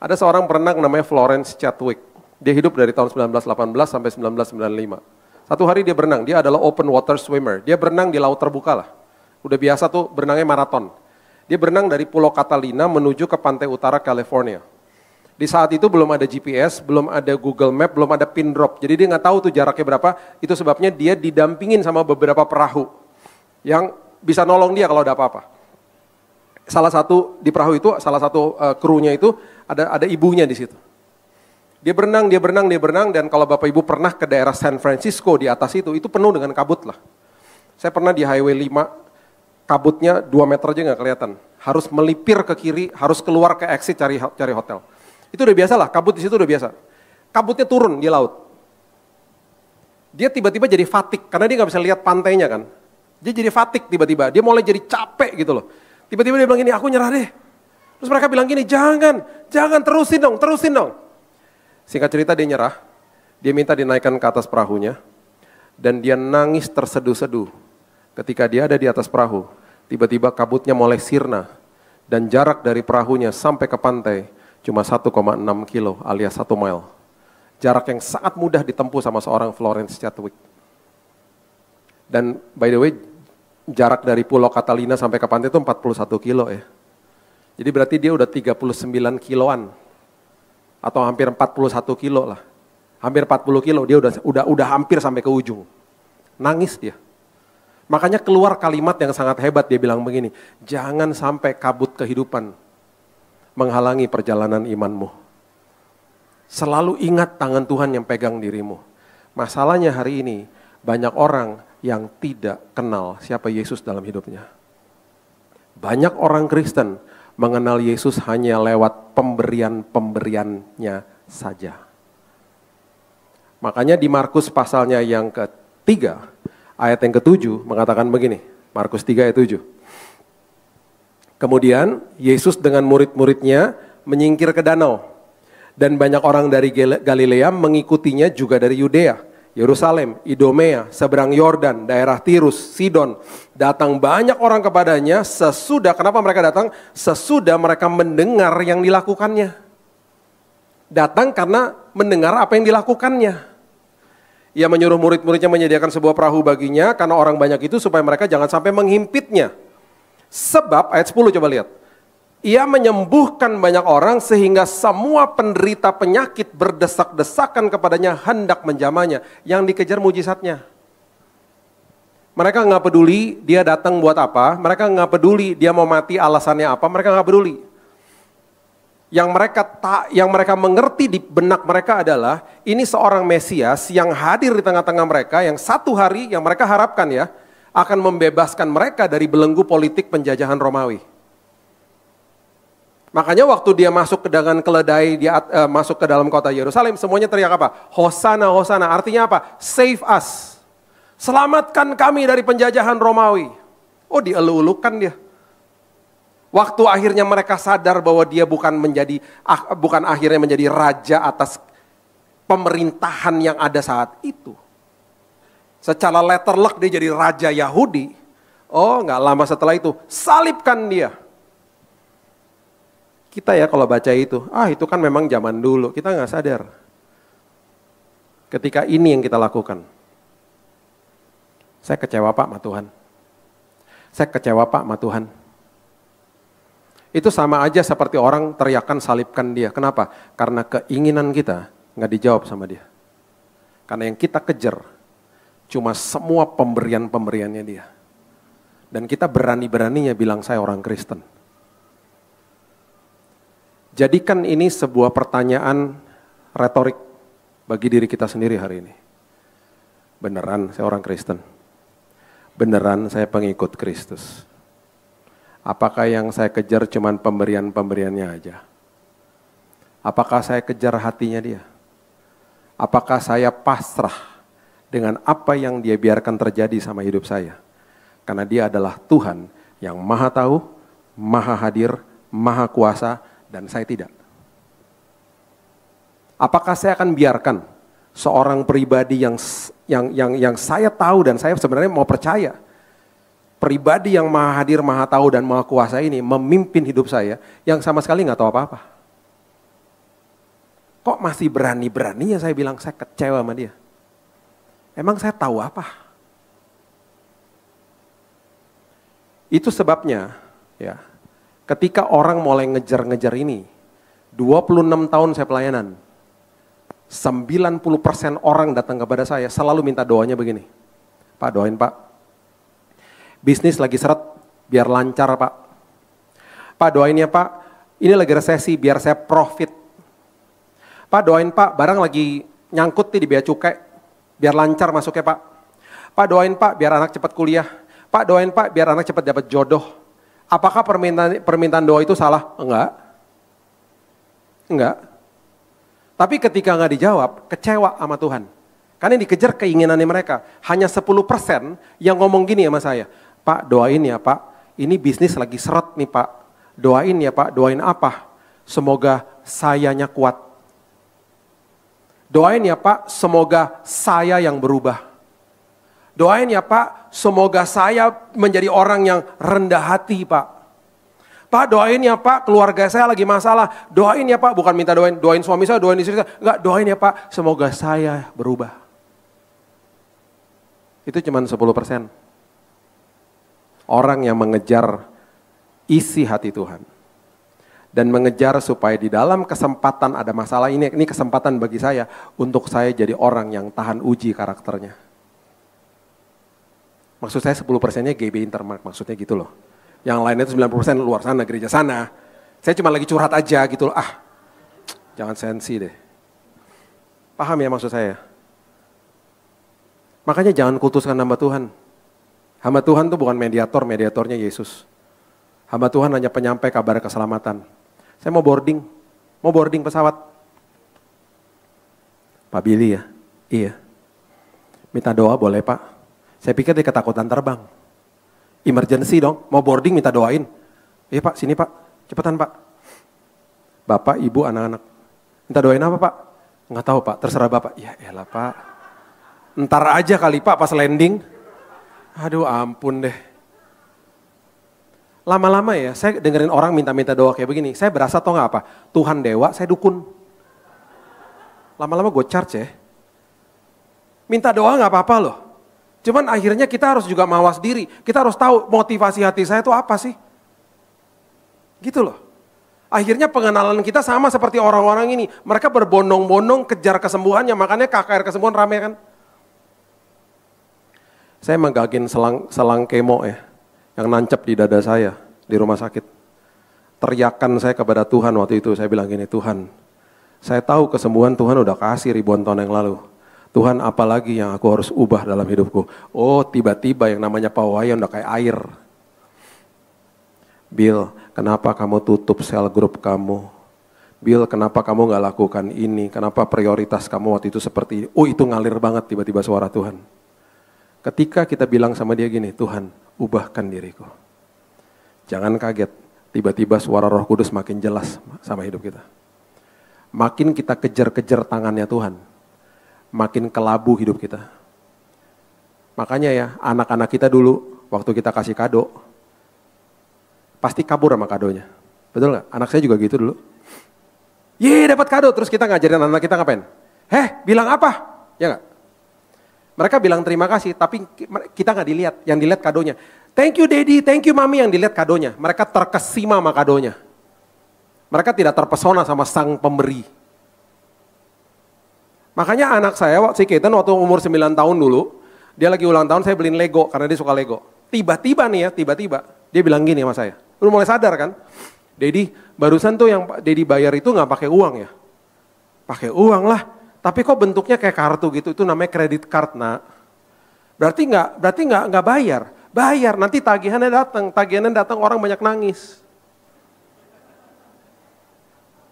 Ada seorang perenang namanya Florence Chadwick. Dia hidup dari tahun 1918 sampai 1995. Satu hari dia berenang, dia adalah open water swimmer. Dia berenang di laut terbuka lah. Udah biasa tuh berenangnya maraton. Dia berenang dari Pulau Catalina menuju ke pantai utara California. Di saat itu belum ada GPS, belum ada Google Map, belum ada pin drop. Jadi dia nggak tahu tuh jaraknya berapa. Itu sebabnya dia didampingin sama beberapa perahu yang bisa nolong dia kalau ada apa-apa. Salah satu di perahu itu, salah satu uh, krunya itu ada ada ibunya di situ. Dia berenang, dia berenang, dia berenang, dan kalau Bapak Ibu pernah ke daerah San Francisco di atas itu, itu penuh dengan kabut lah. Saya pernah di Highway 5, kabutnya 2 meter aja nggak kelihatan. Harus melipir ke kiri, harus keluar ke exit cari cari hotel. Itu udah biasa lah, kabut di situ udah biasa. Kabutnya turun di laut. Dia tiba-tiba jadi fatik, karena dia nggak bisa lihat pantainya kan. Dia jadi fatik tiba-tiba, dia mulai jadi capek gitu loh. Tiba-tiba dia bilang gini, aku nyerah deh. Terus mereka bilang gini, jangan, jangan terusin dong, terusin dong. Singkat cerita dia nyerah, dia minta dinaikkan ke atas perahunya, dan dia nangis terseduh-seduh ketika dia ada di atas perahu. Tiba-tiba kabutnya mulai sirna, dan jarak dari perahunya sampai ke pantai cuma 1,6 kilo alias 1 mile. Jarak yang sangat mudah ditempuh sama seorang Florence Chadwick. Dan by the way, jarak dari Pulau Catalina sampai ke pantai itu 41 kilo ya. Jadi berarti dia udah 39 kiloan atau hampir 41 kilo lah. Hampir 40 kilo dia udah udah udah hampir sampai ke ujung. Nangis dia. Makanya keluar kalimat yang sangat hebat dia bilang begini, jangan sampai kabut kehidupan menghalangi perjalanan imanmu. Selalu ingat tangan Tuhan yang pegang dirimu. Masalahnya hari ini banyak orang yang tidak kenal siapa Yesus dalam hidupnya. Banyak orang Kristen mengenal Yesus hanya lewat pemberian-pemberiannya saja. Makanya di Markus pasalnya yang ketiga, ayat yang ketujuh mengatakan begini, Markus 3 ayat 7. Kemudian Yesus dengan murid-muridnya menyingkir ke danau dan banyak orang dari Galilea mengikutinya juga dari Yudea Yerusalem, Idomea, seberang Yordan, daerah Tirus, Sidon. Datang banyak orang kepadanya sesudah, kenapa mereka datang? Sesudah mereka mendengar yang dilakukannya. Datang karena mendengar apa yang dilakukannya. Ia menyuruh murid-muridnya menyediakan sebuah perahu baginya karena orang banyak itu supaya mereka jangan sampai menghimpitnya. Sebab, ayat 10 coba lihat. Ia menyembuhkan banyak orang sehingga semua penderita penyakit berdesak-desakan kepadanya hendak menjamanya. Yang dikejar mujizatnya. Mereka nggak peduli dia datang buat apa, mereka nggak peduli dia mau mati alasannya apa, mereka nggak peduli. Yang mereka tak, yang mereka mengerti di benak mereka adalah ini seorang Mesias yang hadir di tengah-tengah mereka, yang satu hari yang mereka harapkan ya akan membebaskan mereka dari belenggu politik penjajahan Romawi. Makanya waktu dia masuk ke dengan keledai dia uh, masuk ke dalam kota Yerusalem semuanya teriak apa? Hosana, hosana. Artinya apa? Save us. Selamatkan kami dari penjajahan Romawi. Oh, dielulukan elukan dia. Waktu akhirnya mereka sadar bahwa dia bukan menjadi ah, bukan akhirnya menjadi raja atas pemerintahan yang ada saat itu. Secara letter letterlock dia jadi raja Yahudi. Oh, nggak lama setelah itu salibkan dia kita ya kalau baca itu, ah itu kan memang zaman dulu, kita nggak sadar. Ketika ini yang kita lakukan. Saya kecewa Pak sama Tuhan. Saya kecewa Pak sama Tuhan. Itu sama aja seperti orang teriakan salibkan dia. Kenapa? Karena keinginan kita nggak dijawab sama dia. Karena yang kita kejar cuma semua pemberian-pemberiannya dia. Dan kita berani-beraninya bilang saya orang Kristen. Jadikan ini sebuah pertanyaan retorik bagi diri kita sendiri hari ini. Beneran saya orang Kristen? Beneran saya pengikut Kristus? Apakah yang saya kejar cuman pemberian-pemberiannya aja? Apakah saya kejar hatinya dia? Apakah saya pasrah dengan apa yang dia biarkan terjadi sama hidup saya? Karena dia adalah Tuhan yang maha tahu, maha hadir, maha kuasa, dan saya tidak. Apakah saya akan biarkan seorang pribadi yang yang yang yang saya tahu dan saya sebenarnya mau percaya pribadi yang maha hadir, maha tahu dan maha kuasa ini memimpin hidup saya yang sama sekali nggak tahu apa-apa. Kok masih berani-beraninya saya bilang saya kecewa sama dia? Emang saya tahu apa? Itu sebabnya ya Ketika orang mulai ngejar-ngejar ini, 26 tahun saya pelayanan, 90% orang datang kepada saya selalu minta doanya begini. Pak doain pak, bisnis lagi seret, biar lancar pak. Pak doain ya pak, ini lagi resesi biar saya profit. Pak doain pak, barang lagi nyangkut nih di biaya cukai, biar lancar masuknya pak. Pak doain pak, biar anak cepat kuliah. Pak doain pak, biar anak cepat dapat jodoh. Apakah permintaan permintaan doa itu salah? Enggak. Enggak. Tapi ketika nggak dijawab, kecewa sama Tuhan. Karena yang dikejar keinginannya mereka. Hanya 10% yang ngomong gini sama saya. Pak doain ya Pak, ini bisnis lagi seret nih Pak. Doain ya Pak, doain apa? Semoga sayanya kuat. Doain ya Pak, semoga saya yang berubah. Doain ya Pak, semoga saya menjadi orang yang rendah hati Pak. Pak doain ya Pak, keluarga saya lagi masalah. Doain ya Pak, bukan minta doain, doain suami saya, doain istri saya. Enggak, doain ya Pak, semoga saya berubah. Itu cuma 10 persen. Orang yang mengejar isi hati Tuhan. Dan mengejar supaya di dalam kesempatan ada masalah ini, ini kesempatan bagi saya untuk saya jadi orang yang tahan uji karakternya. Maksud saya 10 persennya GB Intermark, maksudnya gitu loh. Yang lainnya itu 90 persen luar sana, gereja sana. Saya cuma lagi curhat aja gitu loh, ah jangan sensi deh. Paham ya maksud saya? Makanya jangan kultuskan nama Tuhan. Hamba Tuhan itu bukan mediator, mediatornya Yesus. Hamba Tuhan hanya penyampai kabar keselamatan. Saya mau boarding, mau boarding pesawat. Pak Billy ya? Iya. Minta doa boleh Pak? Saya pikir dia ketakutan terbang. Emergency dong, mau boarding minta doain. Iya pak, sini pak, cepetan pak. Bapak, ibu, anak-anak. Minta doain apa pak? Nggak tahu pak, terserah bapak. Ya elah pak. Ntar aja kali pak pas landing. Aduh ampun deh. Lama-lama ya, saya dengerin orang minta-minta doa kayak begini. Saya berasa tau nggak apa? Tuhan dewa, saya dukun. Lama-lama gue charge ya. Minta doa nggak apa-apa loh. Cuman akhirnya kita harus juga mawas diri. Kita harus tahu motivasi hati saya itu apa sih. Gitu loh. Akhirnya pengenalan kita sama seperti orang-orang ini. Mereka berbondong-bondong kejar kesembuhannya. Makanya KKR kesembuhan rame kan. Saya menggagin selang, selang kemo ya. Yang nancep di dada saya di rumah sakit. Teriakan saya kepada Tuhan waktu itu. Saya bilang gini, Tuhan saya tahu kesembuhan Tuhan udah kasih ribuan tahun yang lalu. Tuhan apalagi yang aku harus ubah dalam hidupku. Oh tiba-tiba yang namanya pawayan udah kayak air. Bill, kenapa kamu tutup sel grup kamu? Bill, kenapa kamu nggak lakukan ini? Kenapa prioritas kamu waktu itu seperti ini? Oh itu ngalir banget tiba-tiba suara Tuhan. Ketika kita bilang sama dia gini, Tuhan ubahkan diriku. Jangan kaget, tiba-tiba suara roh kudus makin jelas sama hidup kita. Makin kita kejar-kejar tangannya Tuhan, makin kelabu hidup kita. Makanya ya, anak-anak kita dulu waktu kita kasih kado, pasti kabur sama kadonya. Betul nggak? Anak saya juga gitu dulu. Ye, dapat kado. Terus kita ngajarin anak, -anak kita ngapain? Heh, bilang apa? Ya nggak? Mereka bilang terima kasih, tapi kita nggak dilihat. Yang dilihat kadonya. Thank you daddy, thank you mami yang dilihat kadonya. Mereka terkesima sama kadonya. Mereka tidak terpesona sama sang pemberi. Makanya anak saya si Ketan waktu umur 9 tahun dulu, dia lagi ulang tahun saya beliin Lego karena dia suka Lego. Tiba-tiba nih ya, tiba-tiba dia bilang gini sama saya. Lu mulai sadar kan? Dedi, barusan tuh yang Dedi bayar itu nggak pakai uang ya? Pakai uang lah. Tapi kok bentuknya kayak kartu gitu, itu namanya kredit card nak. Berarti nggak berarti nggak nggak bayar. Bayar nanti tagihannya datang, tagihannya datang orang banyak nangis.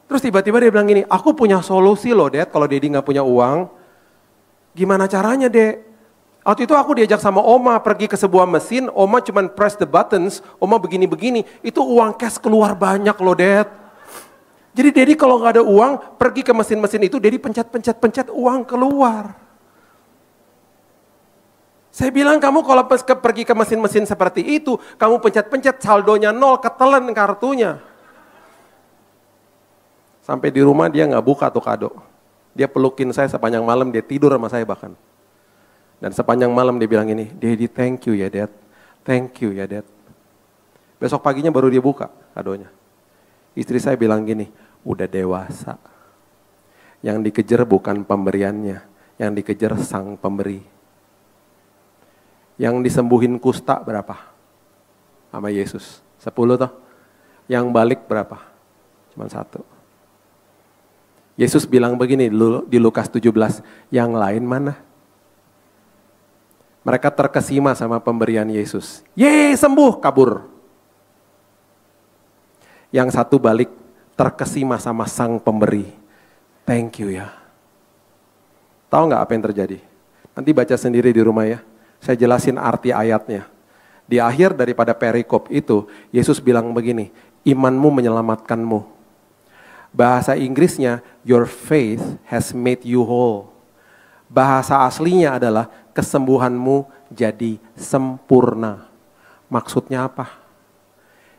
Terus tiba-tiba dia bilang gini, aku punya solusi loh Dad kalau Dedi nggak punya uang. Gimana caranya Dek? Waktu itu aku diajak sama Oma pergi ke sebuah mesin, Oma cuman press the buttons, Oma begini-begini, itu uang cash keluar banyak loh Dad. Jadi Dedi kalau nggak ada uang, pergi ke mesin-mesin itu, Dedi pencet-pencet-pencet, uang keluar. Saya bilang kamu kalau pergi ke mesin-mesin seperti itu, kamu pencet-pencet saldonya nol, ketelan kartunya. Sampai di rumah dia nggak buka tuh kado. Dia pelukin saya sepanjang malam, dia tidur sama saya bahkan. Dan sepanjang malam dia bilang ini, Daddy thank you ya Dad, thank you ya Dad. Besok paginya baru dia buka kadonya. Istri saya bilang gini, udah dewasa. Yang dikejar bukan pemberiannya, yang dikejar sang pemberi. Yang disembuhin kusta berapa? Sama Yesus. Sepuluh toh. Yang balik berapa? Cuman satu. Yesus bilang begini di Lukas 17, yang lain mana? Mereka terkesima sama pemberian Yesus. Ye, sembuh, kabur. Yang satu balik terkesima sama sang pemberi. Thank you ya. Tahu nggak apa yang terjadi? Nanti baca sendiri di rumah ya. Saya jelasin arti ayatnya. Di akhir daripada perikop itu, Yesus bilang begini, imanmu menyelamatkanmu Bahasa Inggrisnya, your faith has made you whole. Bahasa aslinya adalah kesembuhanmu jadi sempurna. Maksudnya apa?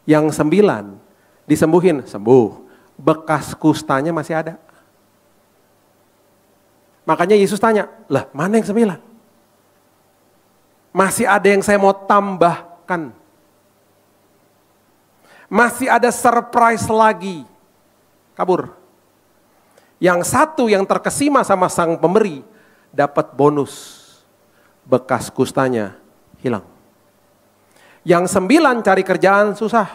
Yang sembilan, disembuhin, sembuh. Bekas kustanya masih ada. Makanya Yesus tanya, lah mana yang sembilan? Masih ada yang saya mau tambahkan. Masih ada surprise lagi kabur. Yang satu yang terkesima sama sang pemberi dapat bonus bekas kustanya hilang. Yang sembilan cari kerjaan susah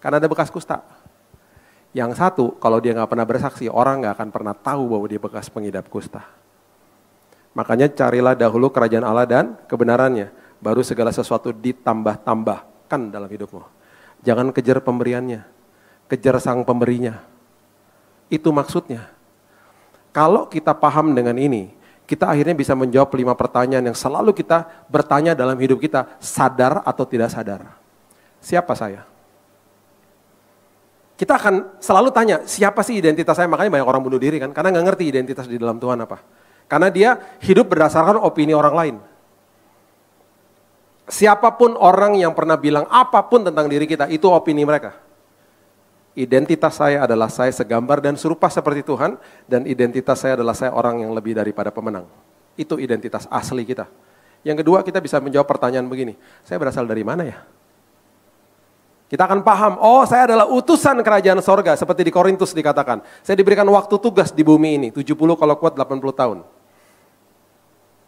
karena ada bekas kusta. Yang satu kalau dia nggak pernah bersaksi orang nggak akan pernah tahu bahwa dia bekas pengidap kusta. Makanya carilah dahulu kerajaan Allah dan kebenarannya. Baru segala sesuatu ditambah-tambahkan dalam hidupmu. Jangan kejar pemberiannya. Kejar sang pemberinya itu maksudnya. Kalau kita paham dengan ini, kita akhirnya bisa menjawab lima pertanyaan yang selalu kita bertanya dalam hidup kita, sadar atau tidak sadar. Siapa saya? Kita akan selalu tanya, siapa sih identitas saya? Makanya banyak orang bunuh diri kan, karena nggak ngerti identitas di dalam Tuhan apa. Karena dia hidup berdasarkan opini orang lain. Siapapun orang yang pernah bilang apapun tentang diri kita, itu opini mereka identitas saya adalah saya segambar dan serupa seperti Tuhan dan identitas saya adalah saya orang yang lebih daripada pemenang. Itu identitas asli kita. Yang kedua kita bisa menjawab pertanyaan begini, saya berasal dari mana ya? Kita akan paham, oh saya adalah utusan kerajaan sorga seperti di Korintus dikatakan. Saya diberikan waktu tugas di bumi ini, 70 kalau kuat 80 tahun.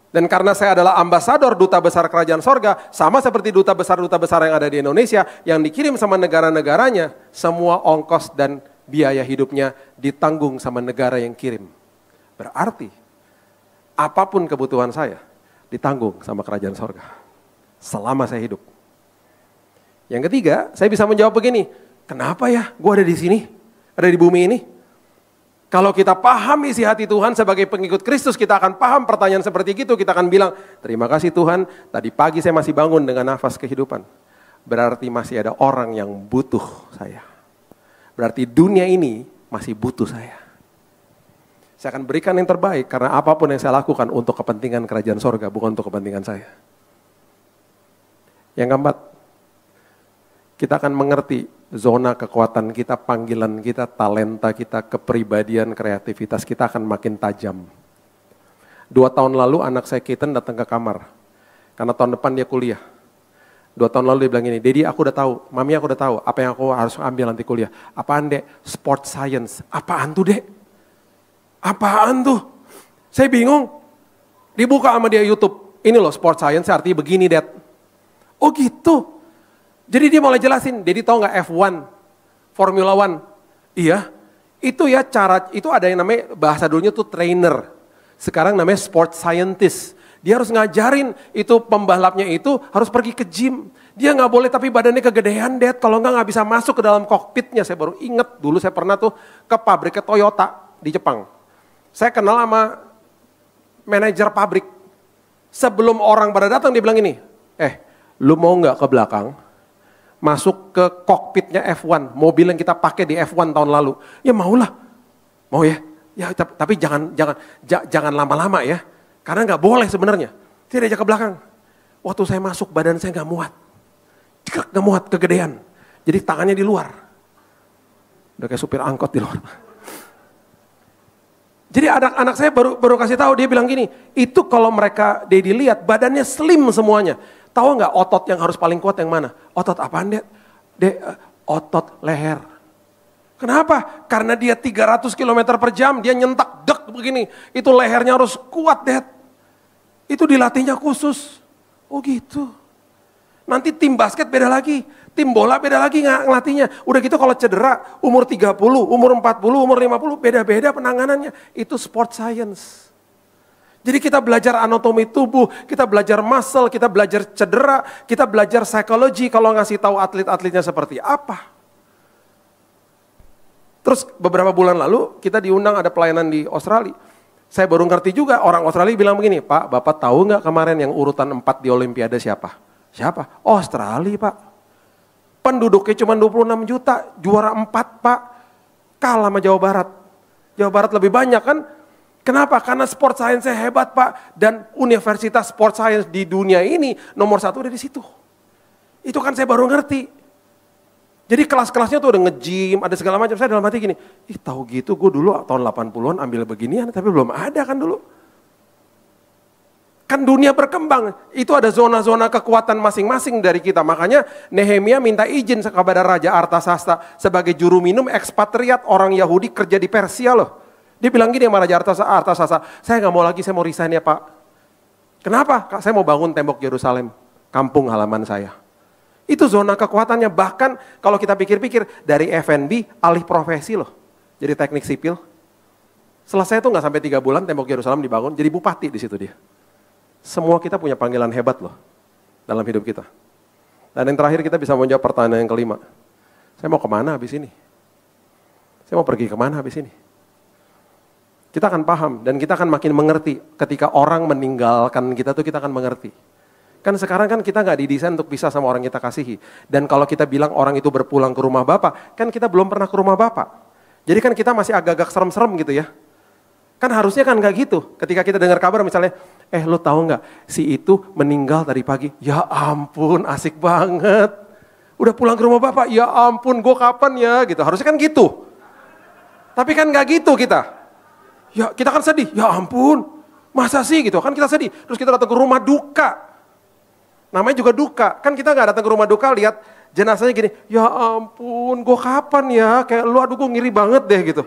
Dan karena saya adalah ambasador duta besar kerajaan sorga, sama seperti duta besar-duta besar yang ada di Indonesia, yang dikirim sama negara-negaranya, semua ongkos dan biaya hidupnya ditanggung sama negara yang kirim. Berarti, apapun kebutuhan saya, ditanggung sama kerajaan sorga. Selama saya hidup. Yang ketiga, saya bisa menjawab begini, kenapa ya gue ada di sini, ada di bumi ini, kalau kita paham isi hati Tuhan sebagai pengikut Kristus, kita akan paham pertanyaan seperti itu. Kita akan bilang, terima kasih Tuhan, tadi pagi saya masih bangun dengan nafas kehidupan. Berarti masih ada orang yang butuh saya. Berarti dunia ini masih butuh saya. Saya akan berikan yang terbaik karena apapun yang saya lakukan untuk kepentingan kerajaan sorga, bukan untuk kepentingan saya. Yang keempat, kita akan mengerti zona kekuatan kita, panggilan kita, talenta kita, kepribadian, kreativitas kita akan makin tajam. Dua tahun lalu anak saya Kitten datang ke kamar, karena tahun depan dia kuliah. Dua tahun lalu dia bilang ini, Dedi aku udah tahu, Mami aku udah tahu apa yang aku harus ambil nanti kuliah. Apaan dek? Sport Science. Apaan tuh dek? Apaan tuh? Saya bingung. Dibuka sama dia Youtube. Ini loh Sport Science artinya begini dek. Oh gitu. Jadi dia mulai jelasin, jadi tau nggak F1, Formula One? Iya, itu ya cara, itu ada yang namanya bahasa dulunya tuh trainer. Sekarang namanya sport scientist. Dia harus ngajarin itu pembalapnya itu harus pergi ke gym. Dia nggak boleh tapi badannya kegedean, Dad. Kalau nggak nggak bisa masuk ke dalam kokpitnya. Saya baru inget dulu saya pernah tuh ke pabrik Toyota di Jepang. Saya kenal sama manajer pabrik. Sebelum orang pada datang dia bilang ini, eh lu mau nggak ke belakang? masuk ke kokpitnya F1, mobil yang kita pakai di F1 tahun lalu. Ya maulah, mau ya. Ya tapi jangan jangan jangan lama-lama ya, karena nggak boleh sebenarnya. Tidak diajak ke belakang. Waktu saya masuk badan saya nggak muat, nggak muat kegedean. Jadi tangannya di luar. Udah kayak supir angkot di luar. Jadi anak anak saya baru baru kasih tahu dia bilang gini, itu kalau mereka dia dilihat badannya slim semuanya. Tahu nggak otot yang harus paling kuat yang mana? Otot apa, Dek? Dek, eh, otot leher. Kenapa? Karena dia 300 km per jam, dia nyentak dek begini. Itu lehernya harus kuat, Dek. Itu dilatihnya khusus. Oh gitu. Nanti tim basket beda lagi, tim bola beda lagi nggak ngelatihnya. Udah gitu kalau cedera, umur 30, umur 40, umur 50, beda-beda penanganannya. Itu sport science. Jadi kita belajar anatomi tubuh, kita belajar muscle, kita belajar cedera, kita belajar psikologi kalau ngasih tahu atlet-atletnya seperti apa. Terus beberapa bulan lalu kita diundang ada pelayanan di Australia. Saya baru ngerti juga orang Australia bilang begini, Pak, Bapak tahu nggak kemarin yang urutan 4 di Olimpiade siapa? Siapa? Australia, Pak. Penduduknya cuma 26 juta, juara 4, Pak. Kalah sama Jawa Barat. Jawa Barat lebih banyak kan? Kenapa? Karena sport science saya hebat pak. Dan universitas sport science di dunia ini nomor satu dari di situ. Itu kan saya baru ngerti. Jadi kelas-kelasnya tuh udah nge-gym, ada segala macam. Saya dalam hati gini, ih tahu gitu gue dulu tahun 80-an ambil beginian, tapi belum ada kan dulu. Kan dunia berkembang, itu ada zona-zona kekuatan masing-masing dari kita. Makanya Nehemia minta izin kepada Raja Artasasta sebagai juru minum ekspatriat orang Yahudi kerja di Persia loh. Dia bilang gini sama Raja Artasasa, Artasasa saya nggak mau lagi, saya mau resign ya Pak. Kenapa? Kak, saya mau bangun tembok Yerusalem, kampung halaman saya. Itu zona kekuatannya, bahkan kalau kita pikir-pikir dari FNB alih profesi loh, jadi teknik sipil. Selesai itu nggak sampai tiga bulan tembok Yerusalem dibangun, jadi bupati di situ dia. Semua kita punya panggilan hebat loh dalam hidup kita. Dan yang terakhir kita bisa menjawab pertanyaan yang kelima. Saya mau kemana habis ini? Saya mau pergi kemana habis ini? kita akan paham dan kita akan makin mengerti ketika orang meninggalkan kita tuh kita akan mengerti. Kan sekarang kan kita nggak didesain untuk bisa sama orang kita kasihi. Dan kalau kita bilang orang itu berpulang ke rumah Bapak, kan kita belum pernah ke rumah Bapak. Jadi kan kita masih agak-agak serem-serem gitu ya. Kan harusnya kan nggak gitu. Ketika kita dengar kabar misalnya, eh lo tahu nggak si itu meninggal tadi pagi. Ya ampun asik banget. Udah pulang ke rumah Bapak, ya ampun gue kapan ya gitu. Harusnya kan gitu. Tapi kan nggak gitu kita. Ya kita kan sedih, ya ampun masa sih gitu kan kita sedih. Terus kita datang ke rumah duka. Namanya juga duka, kan kita nggak datang ke rumah duka lihat jenazahnya gini, ya ampun gue kapan ya, kayak lu aduh gue ngiri banget deh gitu.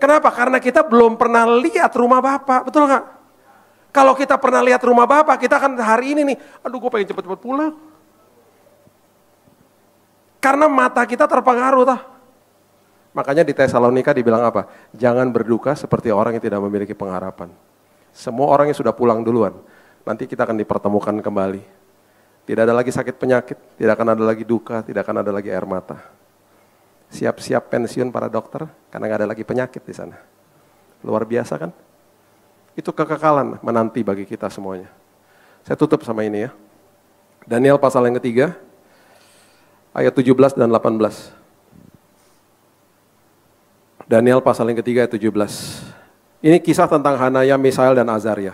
Kenapa? Karena kita belum pernah lihat rumah Bapak, betul nggak? Kalau kita pernah lihat rumah Bapak, kita akan hari ini nih, aduh gue pengen cepet-cepet pulang. Karena mata kita terpengaruh tah. Makanya di Tesalonika dibilang apa? Jangan berduka seperti orang yang tidak memiliki pengharapan. Semua orang yang sudah pulang duluan, nanti kita akan dipertemukan kembali. Tidak ada lagi sakit penyakit, tidak akan ada lagi duka, tidak akan ada lagi air mata. Siap-siap pensiun para dokter, karena nggak ada lagi penyakit di sana. Luar biasa kan? Itu kekekalan menanti bagi kita semuanya. Saya tutup sama ini ya. Daniel pasal yang ketiga, ayat 17 dan 18. Daniel pasal yang ketiga ayat 17. Ini kisah tentang Hanaya, Misael, dan Azaria.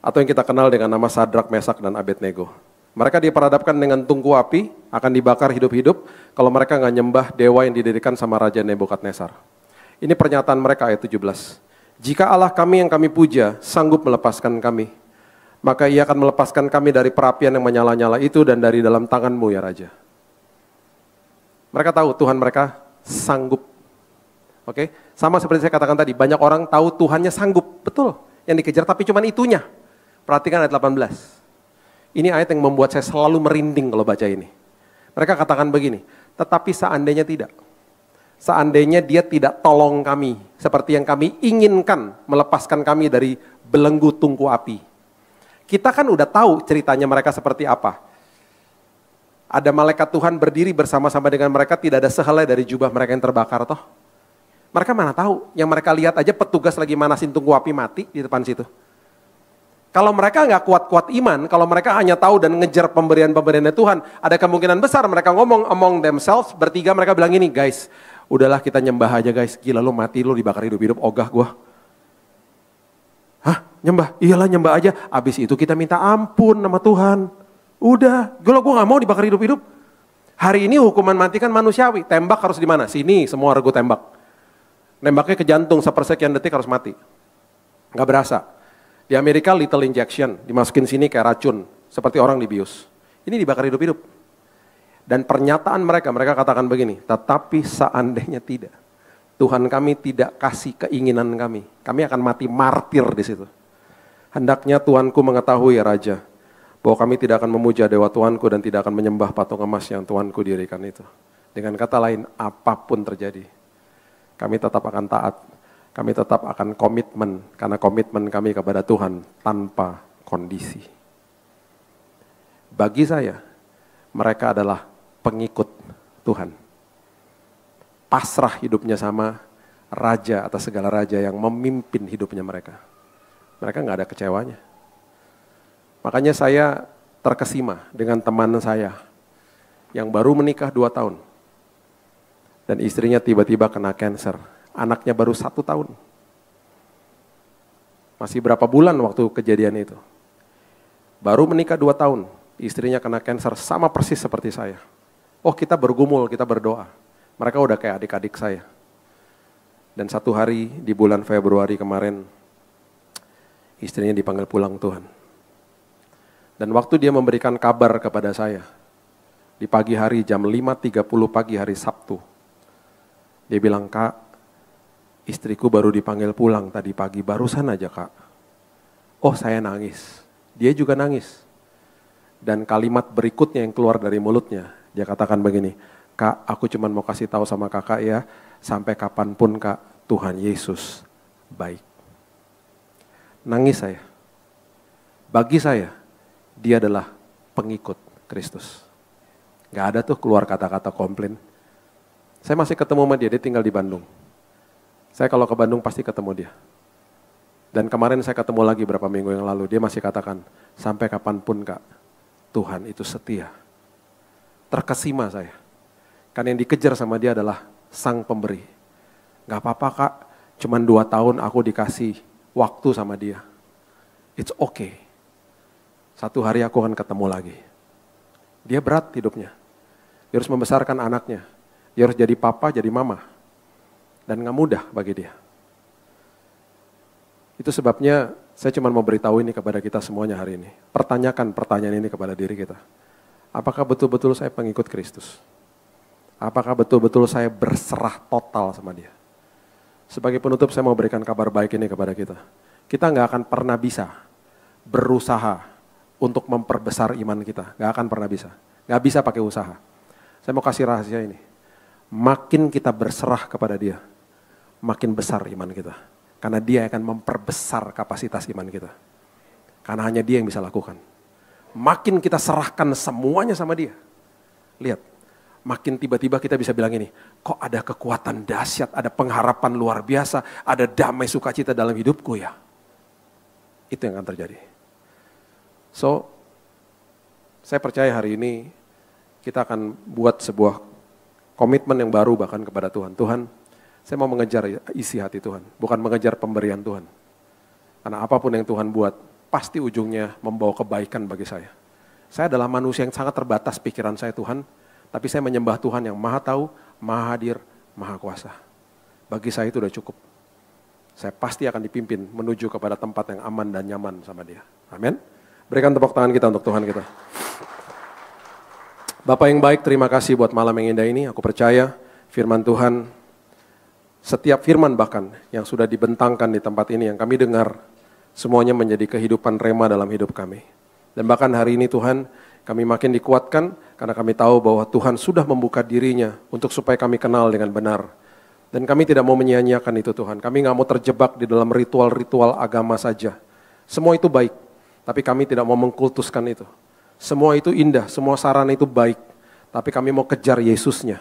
Atau yang kita kenal dengan nama Sadrak, Mesak, dan Abednego. Mereka diperhadapkan dengan tungku api, akan dibakar hidup-hidup kalau mereka nggak nyembah dewa yang didirikan sama Raja Nebukadnezar. Ini pernyataan mereka ayat 17. Jika Allah kami yang kami puja sanggup melepaskan kami, maka ia akan melepaskan kami dari perapian yang menyala-nyala itu dan dari dalam tanganmu ya Raja. Mereka tahu Tuhan mereka sanggup Oke, okay? sama seperti saya katakan tadi, banyak orang tahu Tuhannya sanggup, betul. Yang dikejar tapi cuma itunya. Perhatikan ayat 18. Ini ayat yang membuat saya selalu merinding kalau baca ini. Mereka katakan begini, tetapi seandainya tidak. Seandainya dia tidak tolong kami, seperti yang kami inginkan melepaskan kami dari belenggu tungku api. Kita kan udah tahu ceritanya mereka seperti apa. Ada malaikat Tuhan berdiri bersama-sama dengan mereka, tidak ada sehelai dari jubah mereka yang terbakar toh mereka mana tahu, yang mereka lihat aja petugas lagi manasin tunggu api mati di depan situ. Kalau mereka nggak kuat-kuat iman, kalau mereka hanya tahu dan ngejar pemberian-pemberiannya Tuhan, ada kemungkinan besar mereka ngomong among themselves, bertiga mereka bilang ini, guys, udahlah kita nyembah aja guys, gila lo mati, lo dibakar hidup-hidup, ogah gue. Hah, nyembah? Iyalah nyembah aja, abis itu kita minta ampun sama Tuhan. Udah, lo gue gak mau dibakar hidup-hidup. Hari ini hukuman mati kan manusiawi, tembak harus di mana? Sini, semua regu tembak nembaknya ke jantung sepersekian detik harus mati. Nggak berasa. Di Amerika little injection, dimasukin sini kayak racun, seperti orang dibius. Ini dibakar hidup-hidup. Dan pernyataan mereka, mereka katakan begini, tetapi seandainya tidak, Tuhan kami tidak kasih keinginan kami, kami akan mati martir di situ. Hendaknya Tuanku mengetahui ya Raja, bahwa kami tidak akan memuja Dewa Tuanku dan tidak akan menyembah patung emas yang Tuanku dirikan itu. Dengan kata lain, apapun terjadi, kami tetap akan taat, kami tetap akan komitmen, karena komitmen kami kepada Tuhan tanpa kondisi. Bagi saya, mereka adalah pengikut Tuhan. Pasrah hidupnya sama raja atas segala raja yang memimpin hidupnya mereka. Mereka nggak ada kecewanya. Makanya saya terkesima dengan teman saya yang baru menikah dua tahun dan istrinya tiba-tiba kena cancer. Anaknya baru satu tahun. Masih berapa bulan waktu kejadian itu? Baru menikah dua tahun, istrinya kena cancer sama persis seperti saya. Oh kita bergumul, kita berdoa. Mereka udah kayak adik-adik saya. Dan satu hari di bulan Februari kemarin, istrinya dipanggil pulang Tuhan. Dan waktu dia memberikan kabar kepada saya, di pagi hari jam 5.30 pagi hari Sabtu, dia bilang, kak, istriku baru dipanggil pulang tadi pagi, barusan aja kak. Oh saya nangis, dia juga nangis. Dan kalimat berikutnya yang keluar dari mulutnya, dia katakan begini, kak aku cuma mau kasih tahu sama kakak ya, sampai kapanpun kak Tuhan Yesus baik. Nangis saya. Bagi saya, dia adalah pengikut Kristus. Gak ada tuh keluar kata-kata komplain. Saya masih ketemu sama dia, dia tinggal di Bandung. Saya kalau ke Bandung pasti ketemu dia. Dan kemarin saya ketemu lagi berapa minggu yang lalu, dia masih katakan, sampai kapanpun kak, Tuhan itu setia. Terkesima saya. Kan yang dikejar sama dia adalah sang pemberi. Gak apa-apa kak, cuman dua tahun aku dikasih waktu sama dia. It's okay. Satu hari aku akan ketemu lagi. Dia berat hidupnya. Dia harus membesarkan anaknya. Dia harus jadi papa, jadi mama. Dan nggak mudah bagi dia. Itu sebabnya saya cuma mau beritahu ini kepada kita semuanya hari ini. Pertanyakan pertanyaan ini kepada diri kita. Apakah betul-betul saya pengikut Kristus? Apakah betul-betul saya berserah total sama dia? Sebagai penutup saya mau berikan kabar baik ini kepada kita. Kita nggak akan pernah bisa berusaha untuk memperbesar iman kita. Nggak akan pernah bisa. Nggak bisa pakai usaha. Saya mau kasih rahasia ini makin kita berserah kepada dia, makin besar iman kita. Karena dia akan memperbesar kapasitas iman kita. Karena hanya dia yang bisa lakukan. Makin kita serahkan semuanya sama dia. Lihat, makin tiba-tiba kita bisa bilang ini, kok ada kekuatan dahsyat, ada pengharapan luar biasa, ada damai sukacita dalam hidupku ya. Itu yang akan terjadi. So, saya percaya hari ini kita akan buat sebuah komitmen yang baru bahkan kepada Tuhan. Tuhan, saya mau mengejar isi hati Tuhan, bukan mengejar pemberian Tuhan. Karena apapun yang Tuhan buat, pasti ujungnya membawa kebaikan bagi saya. Saya adalah manusia yang sangat terbatas pikiran saya Tuhan, tapi saya menyembah Tuhan yang maha tahu, maha hadir, maha kuasa. Bagi saya itu sudah cukup. Saya pasti akan dipimpin menuju kepada tempat yang aman dan nyaman sama dia. Amin. Berikan tepuk tangan kita untuk Tuhan kita. Bapak yang baik, terima kasih buat malam yang indah ini. Aku percaya firman Tuhan, setiap firman bahkan yang sudah dibentangkan di tempat ini, yang kami dengar, semuanya menjadi kehidupan rema dalam hidup kami. Dan bahkan hari ini Tuhan, kami makin dikuatkan karena kami tahu bahwa Tuhan sudah membuka dirinya untuk supaya kami kenal dengan benar. Dan kami tidak mau menyia-nyiakan itu Tuhan. Kami nggak mau terjebak di dalam ritual-ritual agama saja. Semua itu baik, tapi kami tidak mau mengkultuskan itu. Semua itu indah, semua sarana itu baik. Tapi kami mau kejar Yesusnya.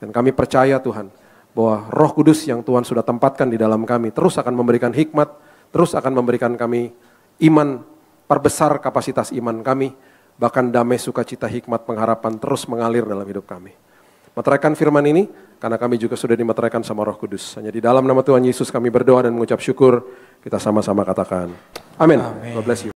Dan kami percaya Tuhan bahwa roh kudus yang Tuhan sudah tempatkan di dalam kami terus akan memberikan hikmat, terus akan memberikan kami iman, perbesar kapasitas iman kami, bahkan damai sukacita hikmat pengharapan terus mengalir dalam hidup kami. Meteraikan firman ini karena kami juga sudah dimeteraikan sama roh kudus. Hanya di dalam nama Tuhan Yesus kami berdoa dan mengucap syukur, kita sama-sama katakan. Amin. God bless you.